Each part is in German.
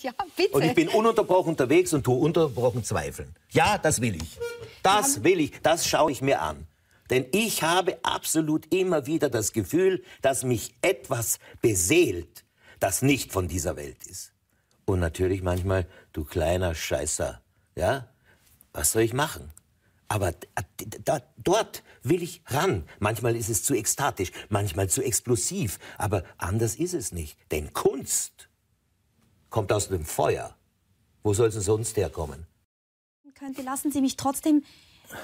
Ja, bitte. Und ich bin ununterbrochen unterwegs und tue ununterbrochen zweifeln. Ja, das will ich. Das will ich. Das schaue ich mir an. Denn ich habe absolut immer wieder das Gefühl, dass mich etwas beseelt, das nicht von dieser Welt ist. Und natürlich manchmal, du kleiner Scheißer, ja, was soll ich machen? Aber äh, da, dort will ich ran. Manchmal ist es zu ekstatisch, manchmal zu explosiv, aber anders ist es nicht. Denn Kunst kommt aus dem Feuer. Wo soll es denn sonst herkommen? Könnte, lassen Sie mich trotzdem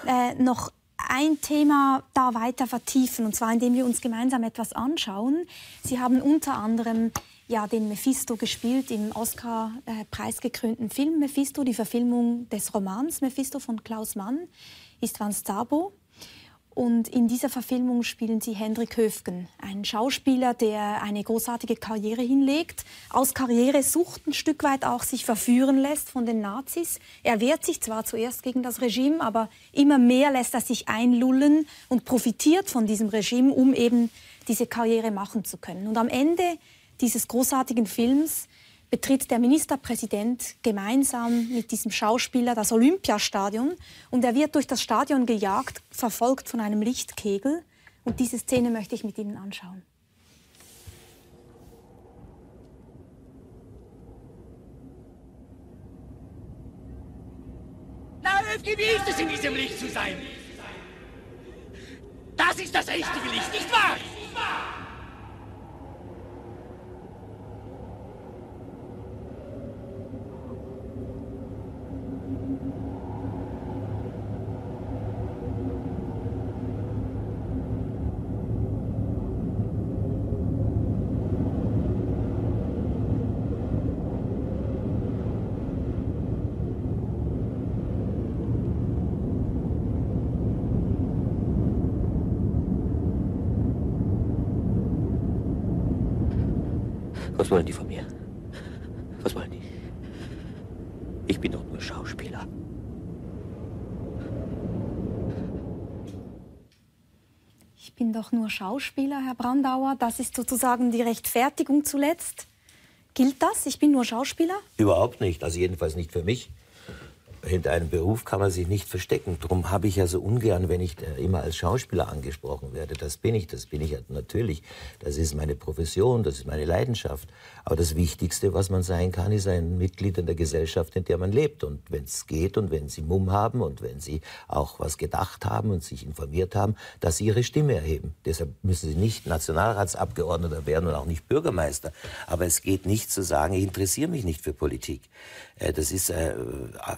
äh, noch ein Thema da weiter vertiefen, und zwar indem wir uns gemeinsam etwas anschauen. Sie haben unter anderem ja, den Mephisto gespielt im Oscar-preisgekrönten äh, Film Mephisto, die Verfilmung des Romans Mephisto von Klaus Mann ist Van Stabo. Und in dieser Verfilmung spielen sie Hendrik Höfgen, einen Schauspieler, der eine großartige Karriere hinlegt, aus Karriere sucht ein Stück weit auch sich verführen lässt von den Nazis. Er wehrt sich zwar zuerst gegen das Regime, aber immer mehr lässt er sich einlullen und profitiert von diesem Regime, um eben diese Karriere machen zu können. Und am Ende dieses großartigen Films betritt der Ministerpräsident gemeinsam mit diesem Schauspieler das Olympiastadion und er wird durch das Stadion gejagt, verfolgt von einem Lichtkegel. Und diese Szene möchte ich mit Ihnen anschauen. Na, wie ist es, in diesem Licht zu sein? Das ist das richtige Licht, nicht wahr? Nicht wahr? Was wollen die von mir? Was wollen die? Ich bin doch nur Schauspieler. Ich bin doch nur Schauspieler, Herr Brandauer. Das ist sozusagen die Rechtfertigung zuletzt. Gilt das? Ich bin nur Schauspieler? Überhaupt nicht. Also jedenfalls nicht für mich hinter einem Beruf kann man sich nicht verstecken. Darum habe ich ja so ungern, wenn ich äh, immer als Schauspieler angesprochen werde. Das bin ich, das bin ich natürlich. Das ist meine Profession, das ist meine Leidenschaft. Aber das Wichtigste, was man sein kann, ist ein Mitglied in der Gesellschaft, in der man lebt. Und wenn es geht und wenn Sie Mumm haben und wenn Sie auch was gedacht haben und sich informiert haben, dass Sie Ihre Stimme erheben. Deshalb müssen Sie nicht Nationalratsabgeordneter werden und auch nicht Bürgermeister. Aber es geht nicht zu sagen, ich interessiere mich nicht für Politik. Äh, das ist äh,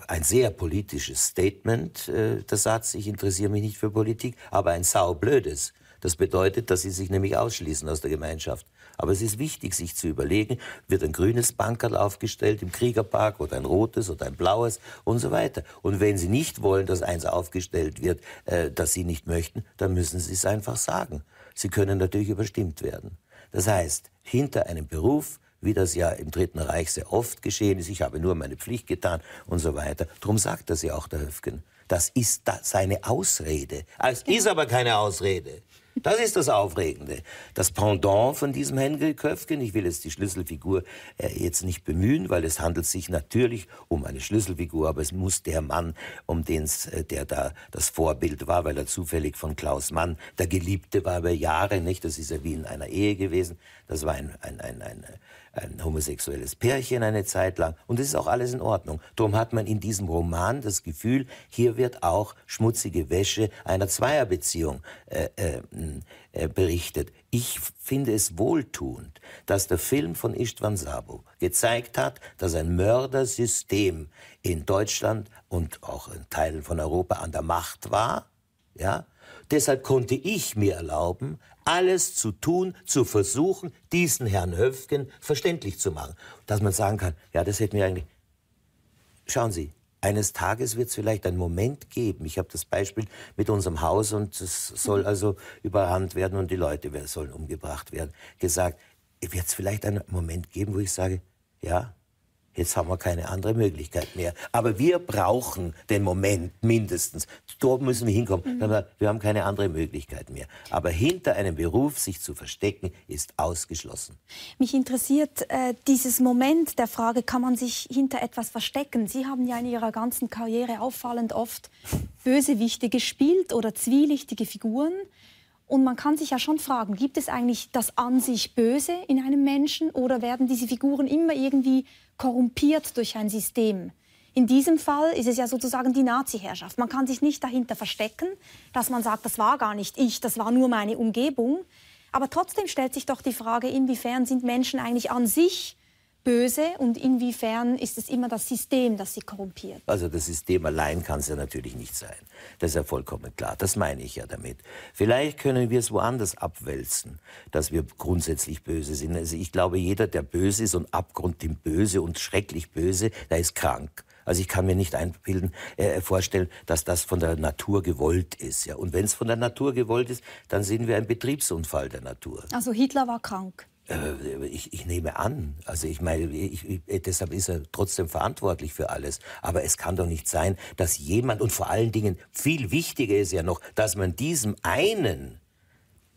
ein sehr sehr politisches Statement, äh, der Satz, ich interessiere mich nicht für Politik, aber ein saublödes. Das bedeutet, dass sie sich nämlich ausschließen aus der Gemeinschaft. Aber es ist wichtig, sich zu überlegen, wird ein grünes Bankerl aufgestellt im Kriegerpark oder ein rotes oder ein blaues und so weiter. Und wenn Sie nicht wollen, dass eins aufgestellt wird, äh, das Sie nicht möchten, dann müssen Sie es einfach sagen. Sie können natürlich überstimmt werden. Das heißt, hinter einem Beruf, wie das ja im Dritten Reich sehr oft geschehen ist. Ich habe nur meine Pflicht getan und so weiter. Darum sagt das ja auch der Höfgen. Das ist da seine Ausrede. Ah, es ist aber keine Ausrede. Das ist das Aufregende. Das Pendant von diesem Henry Köfgen, ich will jetzt die Schlüsselfigur äh, jetzt nicht bemühen, weil es handelt sich natürlich um eine Schlüsselfigur, aber es muss der Mann, um den äh, der da das Vorbild war, weil er zufällig von Klaus Mann der Geliebte war über Jahre, nicht? Das ist ja wie in einer Ehe gewesen. Das war ein, ein, ein, ein ein homosexuelles Pärchen eine Zeit lang. Und das ist auch alles in Ordnung. Darum hat man in diesem Roman das Gefühl, hier wird auch schmutzige Wäsche einer Zweierbeziehung äh, ähm, äh, berichtet. Ich finde es wohltuend, dass der Film von Istvan Sabo gezeigt hat, dass ein Mördersystem in Deutschland und auch in Teilen von Europa an der Macht war. Ja? Deshalb konnte ich mir erlauben, alles zu tun, zu versuchen, diesen Herrn Höfgen verständlich zu machen. Dass man sagen kann, ja, das hätten wir eigentlich. Schauen Sie, eines Tages wird es vielleicht einen Moment geben. Ich habe das Beispiel mit unserem Haus und es soll mhm. also überrannt werden und die Leute sollen umgebracht werden. Gesagt, wird es vielleicht einen Moment geben, wo ich sage, ja, Jetzt haben wir keine andere Möglichkeit mehr. Aber wir brauchen den Moment mindestens. Dort müssen wir hinkommen. Mhm. Wir haben keine andere Möglichkeit mehr. Aber hinter einem Beruf sich zu verstecken, ist ausgeschlossen. Mich interessiert äh, dieses Moment der Frage, kann man sich hinter etwas verstecken? Sie haben ja in Ihrer ganzen Karriere auffallend oft Bösewichte gespielt oder zwielichtige Figuren. Und man kann sich ja schon fragen, gibt es eigentlich das an sich Böse in einem Menschen oder werden diese Figuren immer irgendwie korrumpiert durch ein System? In diesem Fall ist es ja sozusagen die Nazi-Herrschaft. Man kann sich nicht dahinter verstecken, dass man sagt, das war gar nicht ich, das war nur meine Umgebung. Aber trotzdem stellt sich doch die Frage, inwiefern sind Menschen eigentlich an sich böse und inwiefern ist es immer das System, das sie korrumpiert? Also das System allein kann es ja natürlich nicht sein. Das ist ja vollkommen klar. Das meine ich ja damit. Vielleicht können wir es woanders abwälzen, dass wir grundsätzlich böse sind. Also ich glaube, jeder, der böse ist und abgrund dem böse und schrecklich böse, der ist krank. Also ich kann mir nicht einbilden, äh, äh vorstellen, dass das von der Natur gewollt ist. Ja. Und wenn es von der Natur gewollt ist, dann sind wir ein Betriebsunfall der Natur. Also Hitler war krank. Äh, ich, ich, nehme an, also ich meine, ich, ich, äh, deshalb ist er trotzdem verantwortlich für alles. Aber es kann doch nicht sein, dass jemand, und vor allen Dingen viel wichtiger ist ja noch, dass man diesem einen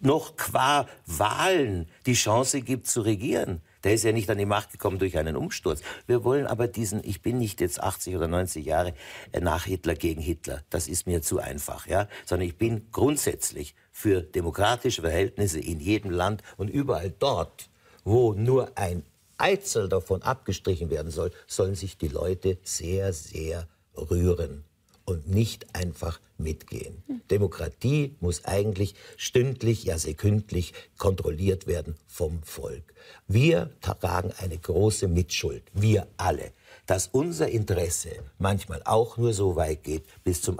noch qua Wahlen die Chance gibt zu regieren. Der ist ja nicht an die Macht gekommen durch einen Umsturz. Wir wollen aber diesen, ich bin nicht jetzt 80 oder 90 Jahre äh, nach Hitler gegen Hitler. Das ist mir zu einfach, ja. Sondern ich bin grundsätzlich für demokratische Verhältnisse in jedem Land und überall dort, wo nur ein Eizel davon abgestrichen werden soll, sollen sich die Leute sehr, sehr rühren und nicht einfach mitgehen. Demokratie muss eigentlich stündlich, ja sekündlich kontrolliert werden vom Volk. Wir tragen eine große Mitschuld, wir alle, dass unser Interesse manchmal auch nur so weit geht bis, zum,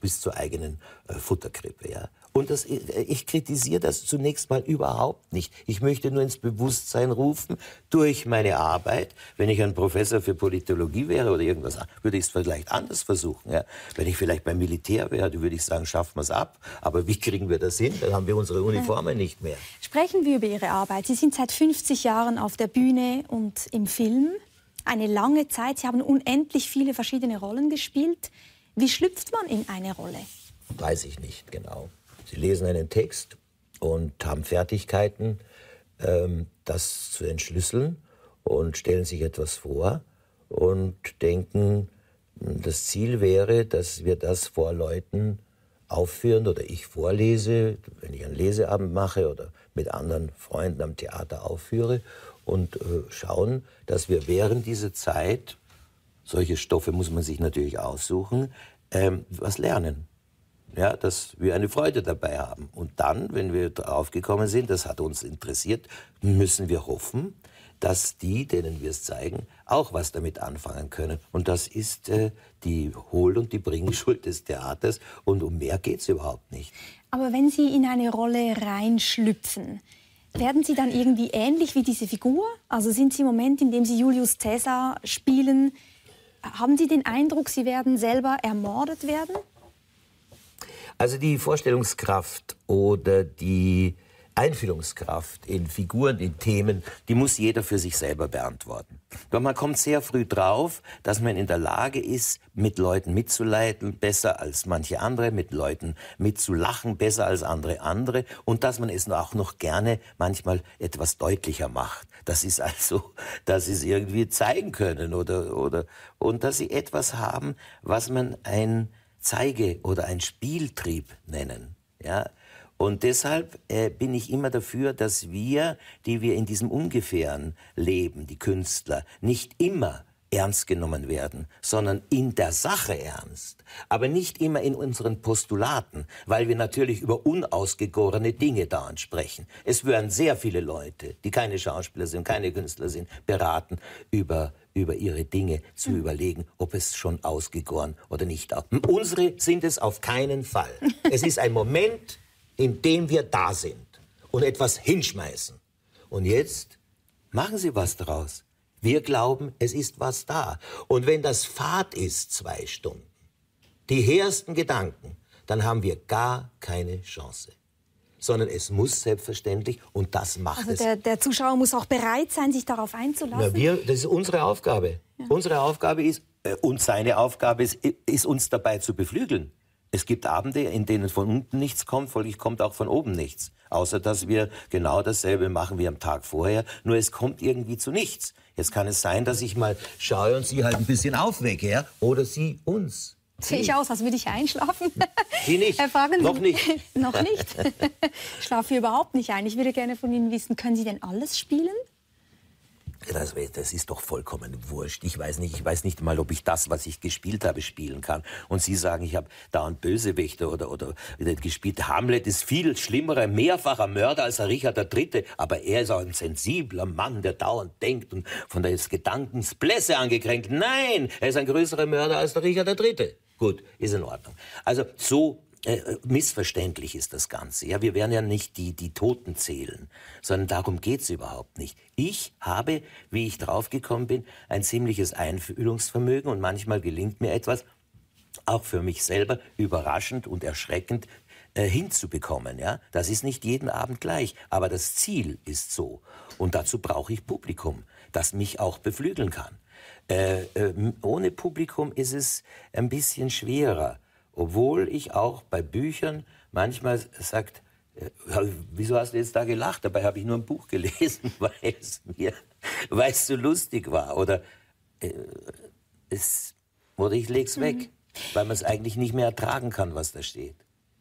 bis zur eigenen äh, Futterkrippe. Ja? Und das, ich kritisiere das zunächst mal überhaupt nicht. Ich möchte nur ins Bewusstsein rufen, durch meine Arbeit, wenn ich ein Professor für Politologie wäre oder irgendwas, würde ich es vielleicht anders versuchen. Ja. Wenn ich vielleicht beim Militär wäre, würde ich sagen, schaffen wir es ab. Aber wie kriegen wir das hin? Dann haben wir unsere Uniformen nicht mehr. Sprechen wir über Ihre Arbeit. Sie sind seit 50 Jahren auf der Bühne und im Film. Eine lange Zeit. Sie haben unendlich viele verschiedene Rollen gespielt. Wie schlüpft man in eine Rolle? Weiß ich nicht genau. Sie lesen einen Text und haben Fertigkeiten, ähm, das zu entschlüsseln und stellen sich etwas vor und denken, das Ziel wäre, dass wir das vor Leuten aufführen oder ich vorlese, wenn ich einen Leseabend mache oder mit anderen Freunden am Theater aufführe und äh, schauen, dass wir während dieser Zeit, solche Stoffe muss man sich natürlich aussuchen, ähm, was lernen ja, dass wir eine Freude dabei haben. Und dann, wenn wir drauf gekommen sind, das hat uns interessiert, müssen wir hoffen, dass die, denen wir es zeigen, auch was damit anfangen können. Und das ist äh, die Hohl- und die Bringschuld des Theaters. Und um mehr geht es überhaupt nicht. Aber wenn Sie in eine Rolle reinschlüpfen, werden Sie dann irgendwie ähnlich wie diese Figur? Also sind Sie im Moment, in dem Sie Julius Caesar spielen, haben Sie den Eindruck, Sie werden selber ermordet werden? Also die Vorstellungskraft oder die Einfühlungskraft in Figuren, in Themen, die muss jeder für sich selber beantworten. Doch man kommt sehr früh drauf, dass man in der Lage ist, mit Leuten mitzuleiten, besser als manche andere, mit Leuten mitzulachen, besser als andere andere und dass man es auch noch gerne manchmal etwas deutlicher macht. Das ist also, dass sie es irgendwie zeigen können oder, oder, und dass sie etwas haben, was man ein Zeige- oder ein Spieltrieb nennen. Ja? Und deshalb äh, bin ich immer dafür, dass wir, die wir in diesem Ungefähren leben, die Künstler, nicht immer ernst genommen werden, sondern in der Sache ernst, aber nicht immer in unseren Postulaten, weil wir natürlich über unausgegorene Dinge da ansprechen. Es würden sehr viele Leute, die keine Schauspieler sind, keine Künstler sind, beraten über über ihre Dinge zu mhm. überlegen, ob es schon ausgegoren oder nicht. Unsere sind es auf keinen Fall. es ist ein Moment, in dem wir da sind und etwas hinschmeißen. Und jetzt machen Sie was daraus. Wir glauben, es ist was da. Und wenn das Fahrt ist, zwei Stunden, die hersten Gedanken, dann haben wir gar keine Chance sondern es muss selbstverständlich und das macht also es. Der, der Zuschauer muss auch bereit sein, sich darauf einzulassen. Na, wir, das ist unsere Aufgabe. Ja. Unsere Aufgabe ist, äh, und seine Aufgabe ist, ist, uns dabei zu beflügeln. Es gibt Abende, in denen von unten nichts kommt, folglich kommt auch von oben nichts. Außer dass wir genau dasselbe machen wie am Tag vorher, nur es kommt irgendwie zu nichts. Jetzt kann es sein, dass ich mal schaue und Sie halt ein bisschen aufwecke, ja? oder Sie uns. Sehe ich hm. aus, als würde ich einschlafen? Sie nicht. Äh, fragen noch nicht. noch nicht. ich schlafe hier überhaupt nicht ein. Ich würde gerne von Ihnen wissen, können Sie denn alles spielen? Das, das, ist doch vollkommen wurscht. Ich weiß nicht, ich weiß nicht mal, ob ich das, was ich gespielt habe, spielen kann. Und Sie sagen, ich habe dauernd Bösewichte oder, oder gespielt. Hamlet ist viel schlimmerer, mehrfacher Mörder als Richard III. Aber er ist auch ein sensibler Mann, der dauernd denkt und von der Gedankensblässe angekränkt. Nein, er ist ein größerer Mörder als der Richard III. Gut, ist in Ordnung. Also so äh, missverständlich ist das Ganze. Ja, wir werden ja nicht die, die Toten zählen, sondern darum geht es überhaupt nicht. Ich habe, wie ich draufgekommen bin, ein ziemliches Einfühlungsvermögen und manchmal gelingt mir etwas, auch für mich selber überraschend und erschreckend äh, hinzubekommen. Ja? Das ist nicht jeden Abend gleich, aber das Ziel ist so. Und dazu brauche ich Publikum, das mich auch beflügeln kann. Äh, äh, ohne Publikum ist es ein bisschen schwerer, obwohl ich auch bei Büchern manchmal sagt, äh, wieso hast du jetzt da gelacht? Dabei habe ich nur ein Buch gelesen, weil es mir, weil es so lustig war oder äh, es, oder ich leg's mhm. weg, weil man es eigentlich nicht mehr ertragen kann, was da steht.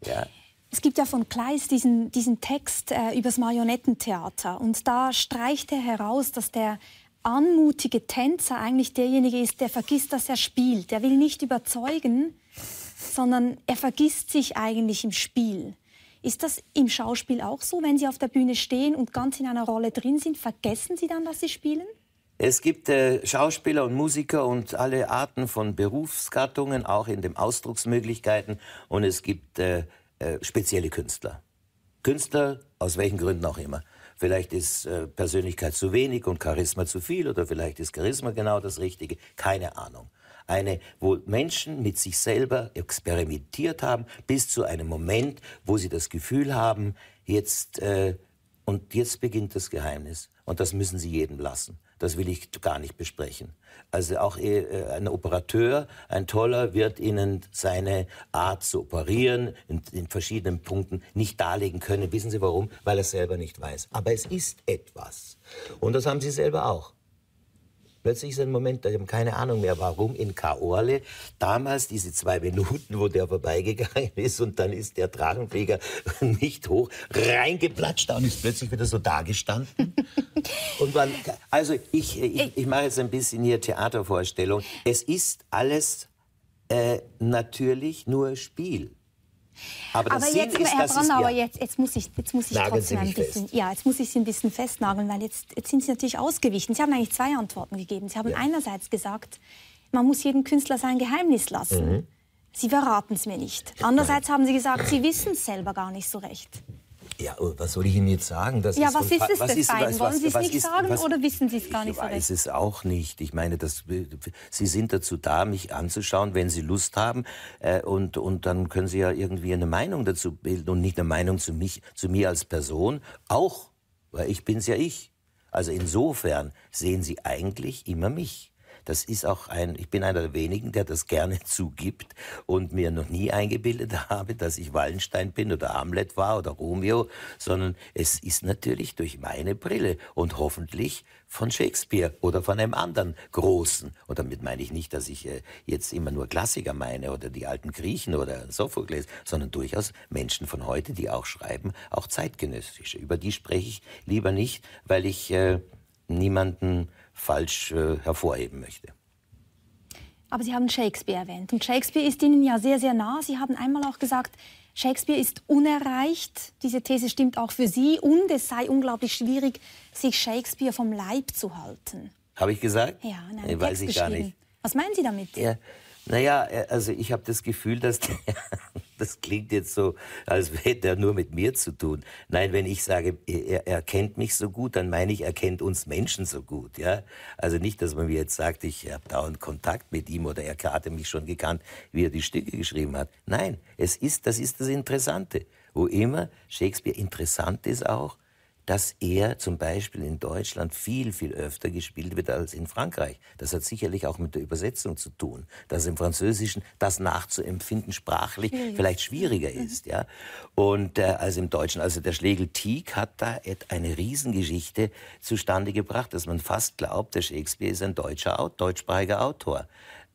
Ja. Es gibt ja von Kleist diesen, diesen Text äh, übers Marionettentheater und da streicht er heraus, dass der anmutige Tänzer eigentlich derjenige ist, der vergisst, dass er spielt. Er will nicht überzeugen, sondern er vergisst sich eigentlich im Spiel. Ist das im Schauspiel auch so, wenn Sie auf der Bühne stehen und ganz in einer Rolle drin sind, vergessen Sie dann, dass Sie spielen? Es gibt äh, Schauspieler und Musiker und alle Arten von Berufsgattungen, auch in den Ausdrucksmöglichkeiten. Und es gibt äh, äh, spezielle Künstler. Künstler, aus welchen Gründen auch immer. Vielleicht ist äh, Persönlichkeit zu wenig und Charisma zu viel oder vielleicht ist Charisma genau das Richtige. Keine Ahnung. Eine, wo Menschen mit sich selber experimentiert haben, bis zu einem Moment, wo sie das Gefühl haben, jetzt, äh, und jetzt beginnt das Geheimnis. Und das müssen sie jedem lassen. Das will ich gar nicht besprechen. Also auch äh, ein Operateur, ein toller, wird Ihnen seine Art zu operieren in, in, verschiedenen Punkten nicht darlegen können. Wissen Sie warum? Weil er selber nicht weiß. Aber es ist etwas. Und das haben Sie selber auch. Plötzlich ist ein Moment, da haben keine Ahnung mehr, warum in Kaorle damals diese zwei Minuten, wo der vorbeigegangen ist und dann ist der Drachenflieger nicht hoch, reingeplatscht und ist plötzlich wieder so dagestanden. Und man, also ich, äh, ich, ich mache jetzt ein bisschen hier Theatervorstellung. Es ist alles äh, natürlich nur Spiel. Aber, aber jetzt, ist, Herr Brandauer, ja. jetzt, jetzt, muss ich, jetzt muss ich trotzdem ein bisschen, ja, jetzt muss ich Sie ein bisschen festnageln, weil jetzt, jetzt sind Sie natürlich ausgewichen. Sie haben eigentlich zwei Antworten gegeben. Sie haben ja. einerseits gesagt, man muss jedem Künstler sein Geheimnis lassen. Mhm. Sie verraten es mir nicht. Andererseits haben Sie gesagt, Sie wissen es selber gar nicht so recht. Ja, oh, was soll ich Ihnen jetzt sagen? Das ja, ist was ist es was ist, was, Wollen Sie es nicht sagen was, oder wissen Sie es gar nicht so Ich weiß es auch nicht. Ich meine, das, Sie sind dazu da, mich anzuschauen, wenn Sie Lust haben. Äh, und, und dann können Sie ja irgendwie eine Meinung dazu bilden und nicht eine Meinung zu, mich, zu mir als Person. Auch, weil ich bin es ja ich. Also insofern sehen Sie eigentlich immer mich. Das ist auch ein, ich bin einer der wenigen, der das gerne zugibt und mir noch nie eingebildet habe, dass ich Wallenstein bin oder Hamlet war oder Romeo, sondern es ist natürlich durch meine Brille und hoffentlich von Shakespeare oder von einem anderen Großen. Und damit meine ich nicht, dass ich äh, jetzt immer nur Klassiker meine oder die alten Griechen oder Sophokles, sondern durchaus Menschen von heute, die auch schreiben, auch zeitgenössische. Über die spreche ich lieber nicht, weil ich äh, niemanden falsch äh, hervorheben möchte. Aber Sie haben Shakespeare erwähnt. Und Shakespeare ist Ihnen ja sehr, sehr nah. Sie haben einmal auch gesagt, Shakespeare ist unerreicht. Diese These stimmt auch für Sie. Und es sei unglaublich schwierig, sich Shakespeare vom Leib zu halten. Habe ich gesagt? Ja, nein, nee, weiß ich gar nicht. Was meinen Sie damit? Ja, naja, äh, also ich habe das Gefühl, dass der, das klingt jetzt so, als hätte er nur mit mir zu tun. Nein, wenn ich sage, er, er kennt mich so gut, dann meine ich, er kennt uns Menschen so gut. Ja? Also nicht, dass man mir jetzt sagt, ich habe dauernd Kontakt mit ihm oder er hatte mich schon gekannt, wie er die Stücke geschrieben hat. Nein, es ist, das ist das Interessante. Wo immer Shakespeare interessant ist auch, dass er zum Beispiel in Deutschland viel, viel öfter gespielt wird als in Frankreich. Das hat sicherlich auch mit der Übersetzung zu tun, dass im Französischen das nachzuempfinden sprachlich Schwierig. vielleicht schwieriger mhm. ist, ja. Und äh, als im Deutschen. Also der Schlegel Tieg hat da eine Riesengeschichte zustande gebracht, dass man fast glaubt, der Shakespeare ist ein deutscher, deutschsprachiger Autor.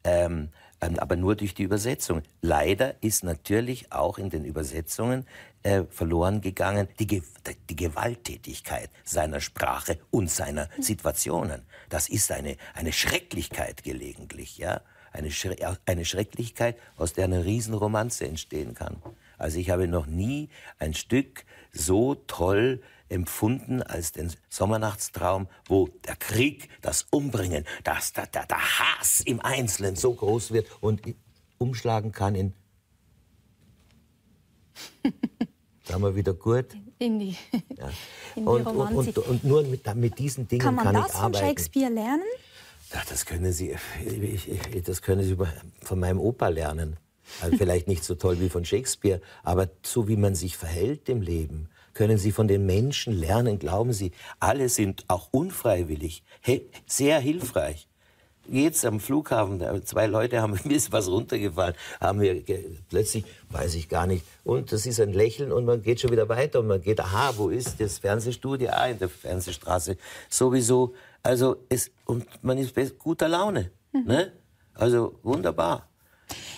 Ähm, ähm, aber nur durch die Übersetzung. Leider ist natürlich auch in den Übersetzungen äh, verloren gegangen die, Ge die, Gewalttätigkeit seiner Sprache und seiner Situationen. Das ist eine, eine Schrecklichkeit gelegentlich, ja. Eine, Schre äh, eine Schrecklichkeit, aus der eine Riesenromanze entstehen kann. Also ich habe noch nie ein Stück so toll äh, empfunden als den Sommernachtstraum, wo der Krieg, das Umbringen, das, der, der, der Hass im Einzelnen so groß wird und umschlagen kann in. Sagen wir wieder gut. In die, ja. in und, die und, und, und, nur mit, mit, diesen Dingen kann, man kann das ich arbeiten. Von Shakespeare lernen? das können Sie, ich, ich, das können Sie von meinem Opa lernen. Also vielleicht nicht so toll wie von Shakespeare, aber so wie man sich verhält im Leben, können Sie von den Menschen lernen? Glauben Sie, alle sind auch unfreiwillig sehr hilfreich. Jetzt am Flughafen, zwei Leute haben mir ist was runtergefallen, haben wir plötzlich, weiß ich gar nicht, und das ist ein Lächeln und man geht schon wieder weiter und man geht, aha, wo ist das Fernsehstudio? Ah, in der Fernsehstraße sowieso. Also es, und man ist guter Laune. Mhm. Ne? Also wunderbar.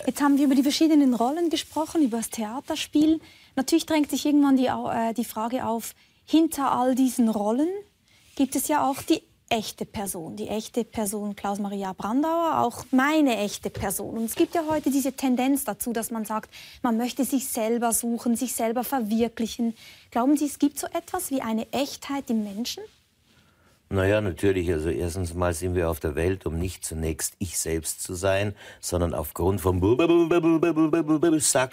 Jetzt haben wir über die verschiedenen Rollen gesprochen, über das Theaterspiel. Natürlich drängt sich irgendwann die, äh, die Frage auf, hinter all diesen Rollen gibt es ja auch die echte Person, die echte Person Klaus-Maria Brandauer, auch meine echte Person. Und es gibt ja heute diese Tendenz dazu, dass man sagt, man möchte sich selber suchen, sich selber verwirklichen. Glauben Sie, es gibt so etwas wie eine Echtheit im Menschen? Naja, natürlich. Also erstens mal sind wir auf der Welt, um nicht zunächst ich selbst zu sein, sondern aufgrund von sag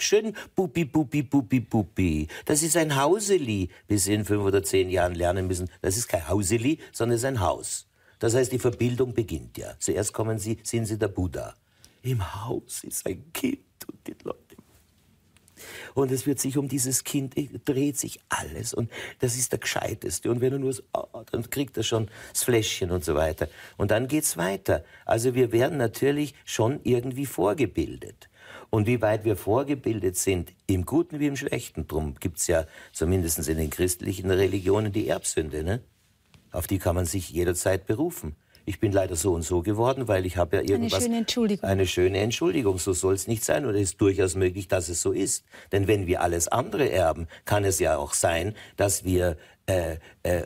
Pupi, Pupi, Pupi, Pupi. Das ist ein Hauseli. Bis in fünf oder zehn Jahren lernen müssen, das ist kein Hauseli, sondern es ist ein Haus. Das heißt, die Verbildung beginnt ja. Zuerst kommen sie, sind sie der Buddha. Im Haus ist ein Kind und die Leute und es wird sich um dieses Kind, äh, dreht sich alles und das ist der Gescheiteste. Und wenn er nur so, dann kriegt er schon das Fläschchen und so weiter. Und dann geht's weiter. Also wir werden natürlich schon irgendwie vorgebildet. Und wie weit wir vorgebildet sind, im Guten wie im Schlechten, drum gibt's ja zumindest in den christlichen Religionen die Erbsünde, ne? Auf die kann man sich jederzeit berufen ich bin leider so und so geworden, weil ich habe ja irgendwas... Eine schöne Entschuldigung. Eine schöne Entschuldigung, so soll es nicht sein. Und es ist durchaus möglich, dass es so ist. Denn wenn wir alles andere erben, kann es ja auch sein, dass wir äh, äh,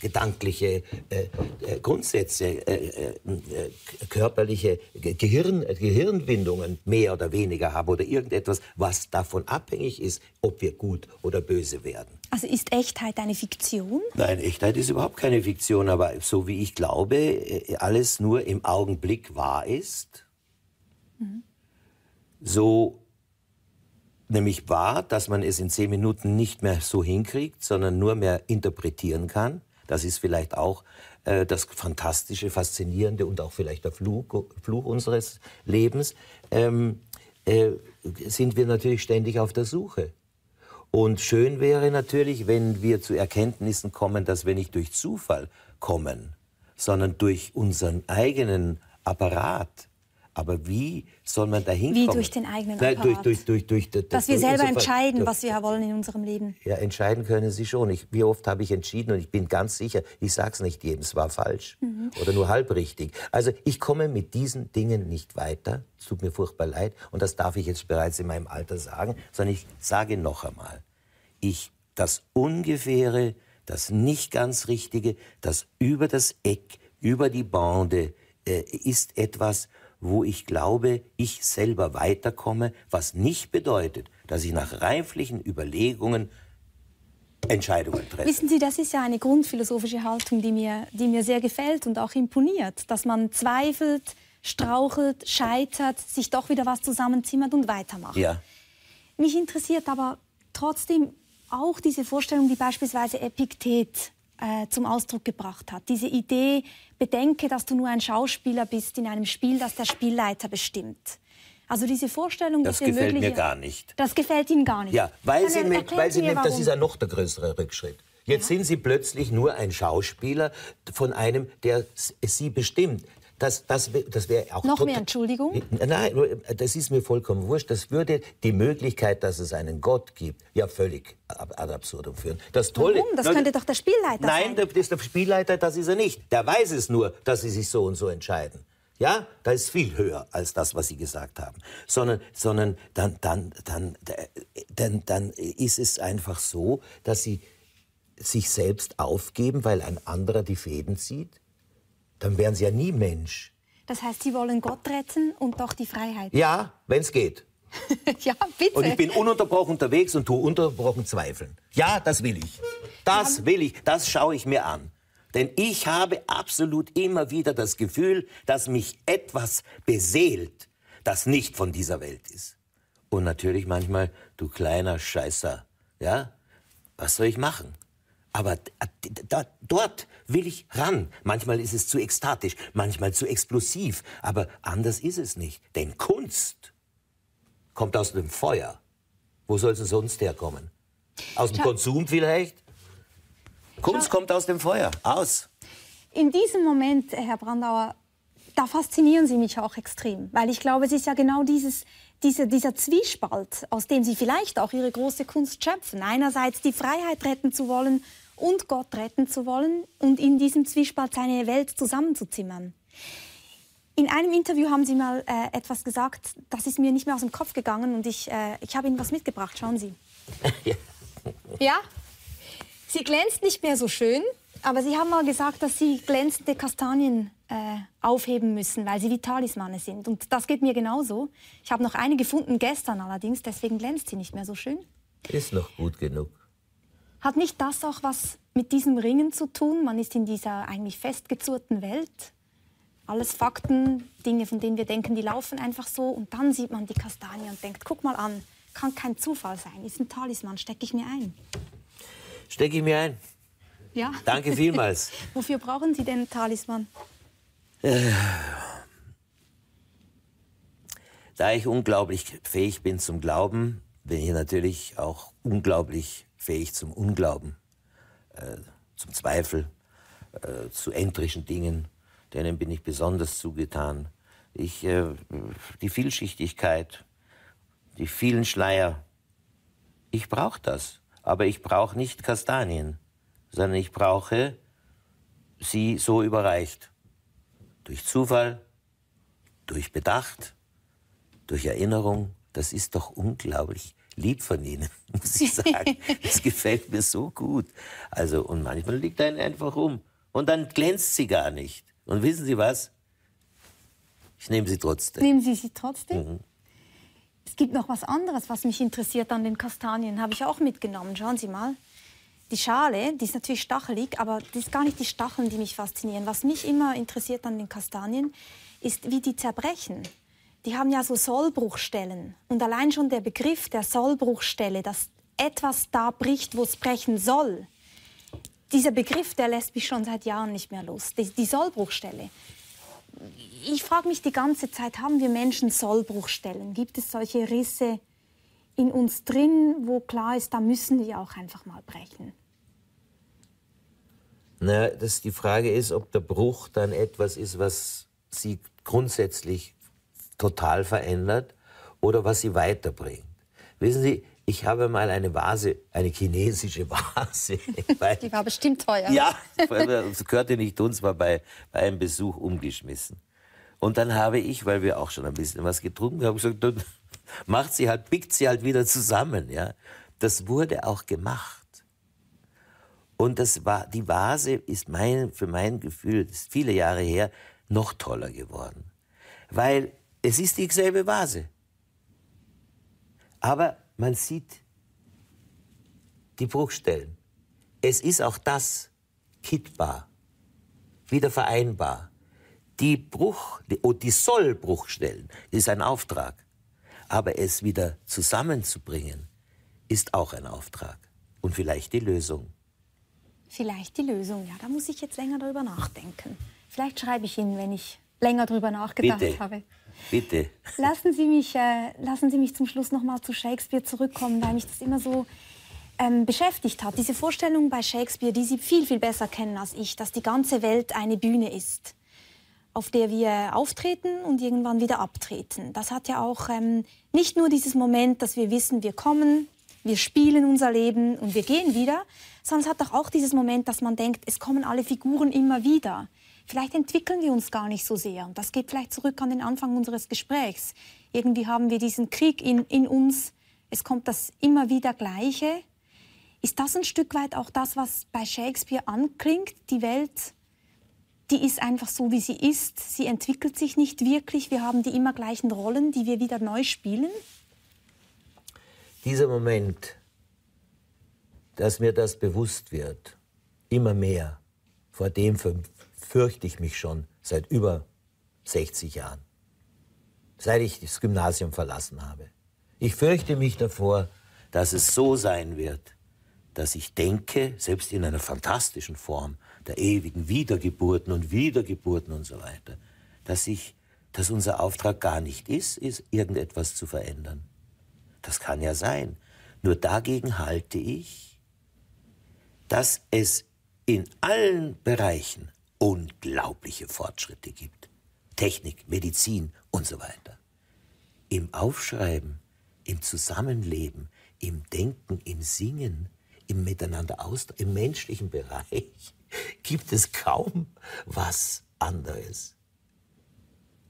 gedankliche äh, äh Grundsätze, äh, äh, körperliche Gehirn, Gehirnwindungen mehr oder weniger haben oder irgendetwas, was davon abhängig ist, ob wir gut oder böse werden. Also ist Echtheit eine Fiktion? Nein, Echtheit ist überhaupt keine Fiktion, aber so wie ich glaube, alles nur im Augenblick wahr ist, mhm. so nämlich wahr, dass man es in zehn Minuten nicht mehr so hinkriegt, sondern nur mehr interpretieren kann. Das ist vielleicht auch äh, das Fantastische, Faszinierende und auch vielleicht der Fluch, Fluch unseres Lebens. Ähm, äh, sind wir natürlich ständig auf der Suche. Und schön wäre natürlich, wenn wir zu Erkenntnissen kommen, dass wir nicht durch Zufall kommen, sondern durch unseren eigenen Apparat, aber wie soll man da hinkommen? Wie durch den eigenen Apparat. Nein, durch, durch, durch, durch, Dass wir selber entscheiden, was wir wollen in unserem Leben. Ja, entscheiden können Sie schon. Ich, wie oft habe ich entschieden und ich bin ganz sicher, ich sage es nicht jedem, es war falsch mhm. oder nur halbrichtig. Also ich komme mit diesen Dingen nicht weiter. Es tut mir furchtbar leid und das darf ich jetzt bereits in meinem Alter sagen, sondern ich sage noch einmal, ich das Ungefähre, das nicht ganz Richtige, das über das Eck, über die Bande äh, ist etwas, wo ich glaube, ich selber weiterkomme, was nicht bedeutet, dass ich nach reiflichen Überlegungen Entscheidungen treffe. Wissen Sie, das ist ja eine grundphilosophische Haltung, die mir, die mir sehr gefällt und auch imponiert, dass man zweifelt, strauchelt, scheitert, sich doch wieder was zusammenzimmert und weitermacht. Ja. Mich interessiert aber trotzdem auch diese Vorstellung, die beispielsweise Epiktet äh, zum Ausdruck gebracht hat. Diese Idee, bedenke, dass du nur ein Schauspieler bist in einem Spiel, das der Spielleiter bestimmt. Also diese Vorstellung, das gefällt mir gar nicht. Das gefällt ihm gar nicht. Ja, weil Dann Sie, mit, weil Sie mir, nimmt, das ist ja noch der größere Rückschritt. Jetzt ja. sind Sie plötzlich nur ein Schauspieler von einem, der Sie bestimmt das, das, das wäre auch... Noch mehr Entschuldigung? Nein, das ist mir vollkommen wurscht. Das würde die Möglichkeit, dass es einen Gott gibt, ja völlig ad absurdum führen. Das Tolle, Warum? Das könnte doch der Spielleiter nein, sein. Nein, der, der Spielleiter, das ist er nicht. Der weiß es nur, dass sie sich so und so entscheiden. Ja, da ist viel höher als das, was Sie gesagt haben. Sondern, sondern dann, dann, dann, dann, dann ist es einfach so, dass Sie sich selbst aufgeben, weil ein anderer die Fäden zieht dann wären sie ja nie Mensch. Das heißt, Sie wollen Gott retten und doch die Freiheit. Ja, wenn es geht. ja, bitte. Und ich bin ununterbrochen unterwegs und tue ununterbrochen zweifeln. Ja, das will ich. Das will ich. Das schaue ich mir an. Denn ich habe absolut immer wieder das Gefühl, dass mich etwas beseelt, das nicht von dieser Welt ist. Und natürlich manchmal, du kleiner Scheißer, ja, was soll ich machen? Aber äh, da, dort will ich ran. Manchmal ist es zu ekstatisch, manchmal zu explosiv, aber anders ist es nicht. Denn Kunst kommt aus dem Feuer. Wo soll sie sonst herkommen? Aus dem Schau. Konsum vielleicht? Kunst Schau. kommt aus dem Feuer, aus. In diesem Moment, äh, Herr Brandauer, da faszinieren Sie mich auch extrem, weil ich glaube, es ist ja genau dieses, diese, dieser Zwiespalt, aus dem Sie vielleicht auch Ihre große Kunst schöpfen. Einerseits die Freiheit retten zu wollen und Gott retten zu wollen und in diesem Zwiespalt seine Welt zusammenzuzimmern. In einem Interview haben Sie mal äh, etwas gesagt, das ist mir nicht mehr aus dem Kopf gegangen und ich, äh, ich habe Ihnen was mitgebracht. Schauen Sie. Ja. ja? Sie glänzt nicht mehr so schön, aber Sie haben mal gesagt, dass Sie glänzende Kastanien äh, aufheben müssen, weil sie wie Talismane sind. Und das geht mir genauso. Ich habe noch eine gefunden gestern allerdings, deswegen glänzt sie nicht mehr so schön. Ist noch gut genug. Hat nicht das auch was mit diesem Ringen zu tun? Man ist in dieser eigentlich festgezurrten Welt. Alles Fakten, Dinge, von denen wir denken, die laufen einfach so. Und dann sieht man die Kastanie und denkt, guck mal an, kann kein Zufall sein. Ist ein Talisman, stecke ich mir ein. Stecke ich mir ein. Ja. Danke vielmals. Wofür brauchen Sie denn einen Talisman? Äh, da ich unglaublich fähig bin zum Glauben, bin ich natürlich auch unglaublich fähig zum Unglauben, äh, zum Zweifel, äh, zu entrischen Dingen. Denen bin ich besonders zugetan. Ich, äh, die Vielschichtigkeit, die vielen Schleier, ich brauche das. Aber ich brauche nicht Kastanien, sondern ich brauche sie so überreicht. Durch Zufall, durch Bedacht, durch Erinnerung. Das ist doch unglaublich lieb von Ihnen, muss ich sagen. Es gefällt mir so gut. Also, und manchmal liegt einen einfach rum. Und dann glänzt sie gar nicht. Und wissen Sie was? Ich nehme sie trotzdem. Nehmen Sie sie trotzdem? Mhm. Es gibt noch was anderes, was mich interessiert an den Kastanien. Habe ich auch mitgenommen. Schauen Sie mal. Die Schale, die ist natürlich stachelig, aber das ist gar nicht die Stacheln, die mich faszinieren. Was mich immer interessiert an den Kastanien, ist, wie die zerbrechen die haben ja so Sollbruchstellen. Und allein schon der Begriff der Sollbruchstelle, dass etwas da bricht, wo es brechen soll, dieser Begriff, der lässt mich schon seit Jahren nicht mehr los. Die, die Sollbruchstelle. Ich frage mich die ganze Zeit, haben wir Menschen Sollbruchstellen? Gibt es solche Risse in uns drin, wo klar ist, da müssen die auch einfach mal brechen? Naja, dass die Frage ist, ob der Bruch dann etwas ist, was Sie grundsätzlich total verändert oder was sie weiterbringt. Wissen Sie, ich habe mal eine Vase, eine chinesische Vase. Weil, die war bestimmt teuer. Ja, das gehörte nicht uns, war bei, bei einem Besuch umgeschmissen. Und dann habe ich, weil wir auch schon ein bisschen was getrunken haben, gesagt, dann macht sie halt, pickt sie halt wieder zusammen. Ja. Das wurde auch gemacht. Und das war, die Vase ist mein, für mein Gefühl, das ist viele Jahre her, noch toller geworden. Weil es ist dieselbe Vase. Aber man sieht die Bruchstellen. Es ist auch das kittbar, wieder vereinbar. Die Bruch, die, oh, soll Bruchstellen, ist ein Auftrag. Aber es wieder zusammenzubringen, ist auch ein Auftrag. Und vielleicht die Lösung. Vielleicht die Lösung, ja. Da muss ich jetzt länger drüber nachdenken. Vielleicht schreibe ich Ihnen, wenn ich länger drüber nachgedacht Bitte. habe. Bitte. Lassen Sie mich, äh, lassen Sie mich zum Schluss noch mal zu Shakespeare zurückkommen, weil mich das immer so ähm, beschäftigt hat. Diese Vorstellung bei Shakespeare, die Sie viel, viel besser kennen als ich, dass die ganze Welt eine Bühne ist, auf der wir auftreten und irgendwann wieder abtreten. Das hat ja auch ähm, nicht nur dieses Moment, dass wir wissen, wir kommen, wir spielen unser Leben und wir gehen wieder, sondern es hat doch auch dieses Moment, dass man denkt, es kommen alle Figuren immer wieder. Vielleicht entwickeln wir uns gar nicht so sehr. Und das geht vielleicht zurück an den Anfang unseres Gesprächs. Irgendwie haben wir diesen Krieg in, in uns. Es kommt das immer wieder Gleiche. Ist das ein Stück weit auch das, was bei Shakespeare anklingt? Die Welt, die ist einfach so, wie sie ist. Sie entwickelt sich nicht wirklich. Wir haben die immer gleichen Rollen, die wir wieder neu spielen. Dieser Moment, dass mir das bewusst wird, immer mehr, vor dem fürchte ich mich schon seit über 60 Jahren, seit ich das Gymnasium verlassen habe. Ich fürchte mich davor, dass es so sein wird, dass ich denke, selbst in einer fantastischen Form der ewigen Wiedergeburten und Wiedergeburten und so weiter, dass ich, dass unser Auftrag gar nicht ist, ist irgendetwas zu verändern. Das kann ja sein. Nur dagegen halte ich, dass es in allen Bereichen unglaubliche Fortschritte gibt. Technik, Medizin und so weiter. Im Aufschreiben, im Zusammenleben, im Denken, im Singen, im Miteinander aus, im menschlichen Bereich gibt es kaum was anderes.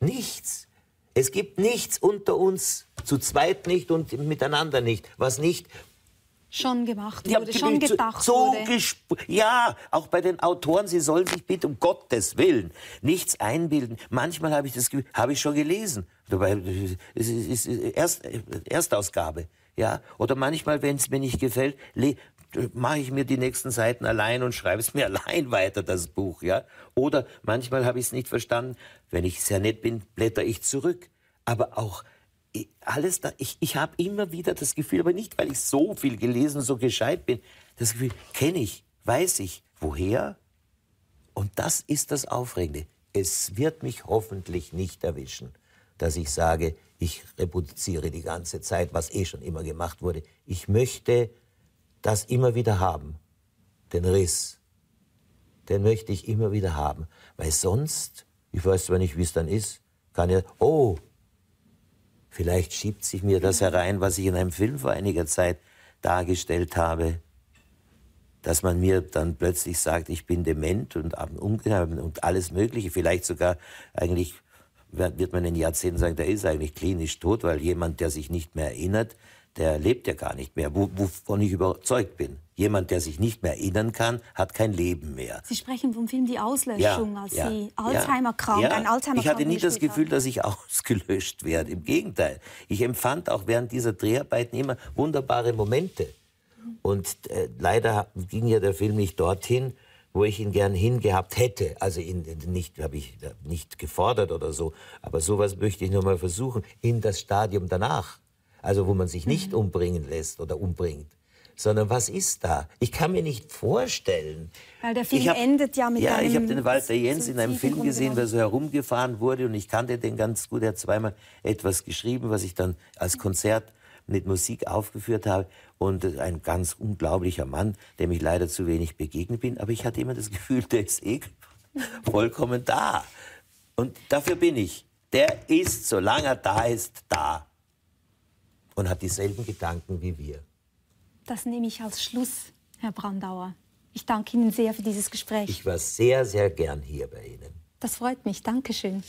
Nichts. Es gibt nichts unter uns, zu zweit nicht und miteinander nicht, was nicht schon gemacht wurde, ja, schon gedacht so, so wurde. Ja, auch bei den Autoren, sie sollen sich bitte um Gottes Willen nichts einbilden. Manchmal habe ich das habe ich schon gelesen. Dabei es ist, erst, Erstausgabe, ja. Oder manchmal, wenn es mir nicht gefällt, mache ich mir die nächsten Seiten allein und schreibe es mir allein weiter das Buch, ja. Oder manchmal habe ich es nicht verstanden. Wenn ich sehr nett bin, blätter ich zurück. Aber auch alles da, ich, ich habe immer wieder das Gefühl, aber nicht, weil ich so viel gelesen, so gescheit bin, das Gefühl, kenne ich, weiß ich, woher. Und das ist das Aufregende. Es wird mich hoffentlich nicht erwischen, dass ich sage, ich reproduziere die ganze Zeit, was eh schon immer gemacht wurde. Ich möchte das immer wieder haben, den Riss. Den möchte ich immer wieder haben, weil sonst, ich weiß zwar nicht, wie es dann ist, kann ja, oh, Vielleicht schiebt sich mir das herein, was ich in einem Film vor einiger Zeit dargestellt habe, dass man mir dann plötzlich sagt, ich bin dement und umgehauen und alles Mögliche. Vielleicht sogar eigentlich wird man in Jahrzehnten sagen, der ist eigentlich klinisch tot, weil jemand, der sich nicht mehr erinnert, der lebt ja gar nicht mehr, wovon ich überzeugt bin. Jemand, der sich nicht mehr erinnern kann, hat kein Leben mehr. Sie sprechen vom Film Die Auslöschung, ja, als ja, Sie Alzheimer krank, ja. ein Alzheimer Ich hatte nie das Gefühl, haben. dass ich ausgelöscht werde. Im Gegenteil, ich empfand auch während dieser Dreharbeiten immer wunderbare Momente. Und äh, leider ging ja der Film nicht dorthin, wo ich ihn gern hingehabt hätte. Also ihn nicht habe ich äh, nicht gefordert oder so, aber sowas möchte ich nur mal versuchen in das Stadium danach also wo man sich nicht mhm. umbringen lässt oder umbringt, sondern was ist da? Ich kann mir nicht vorstellen. Weil der Film hab, endet ja mit Ja, ich habe den Walter Jens in einem Film gesehen, der so herumgefahren wurde und ich kannte den ganz gut. Er hat zweimal etwas geschrieben, was ich dann als Konzert mit Musik aufgeführt habe. Und ein ganz unglaublicher Mann, dem ich leider zu wenig begegnet bin. Aber ich hatte immer das Gefühl, der ist eh vollkommen da. Und dafür bin ich. Der ist, solange er da ist, da und hat dieselben Gedanken wie wir. Das nehme ich als Schluss, Herr Brandauer. Ich danke Ihnen sehr für dieses Gespräch. Ich war sehr, sehr gern hier bei Ihnen. Das freut mich. Dankeschön.